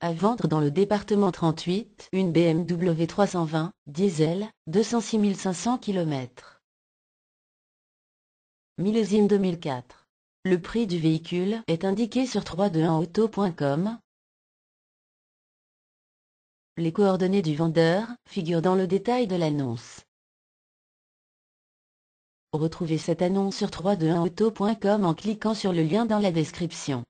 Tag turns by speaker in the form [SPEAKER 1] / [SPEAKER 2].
[SPEAKER 1] À vendre dans le département 38, une BMW 320, diesel, 206 500 km. Millésime 2004. Le prix du véhicule est indiqué sur 321auto.com.
[SPEAKER 2] Les coordonnées du vendeur figurent dans le détail de l'annonce. Retrouvez cette annonce sur 321auto.com en cliquant sur le lien dans la description.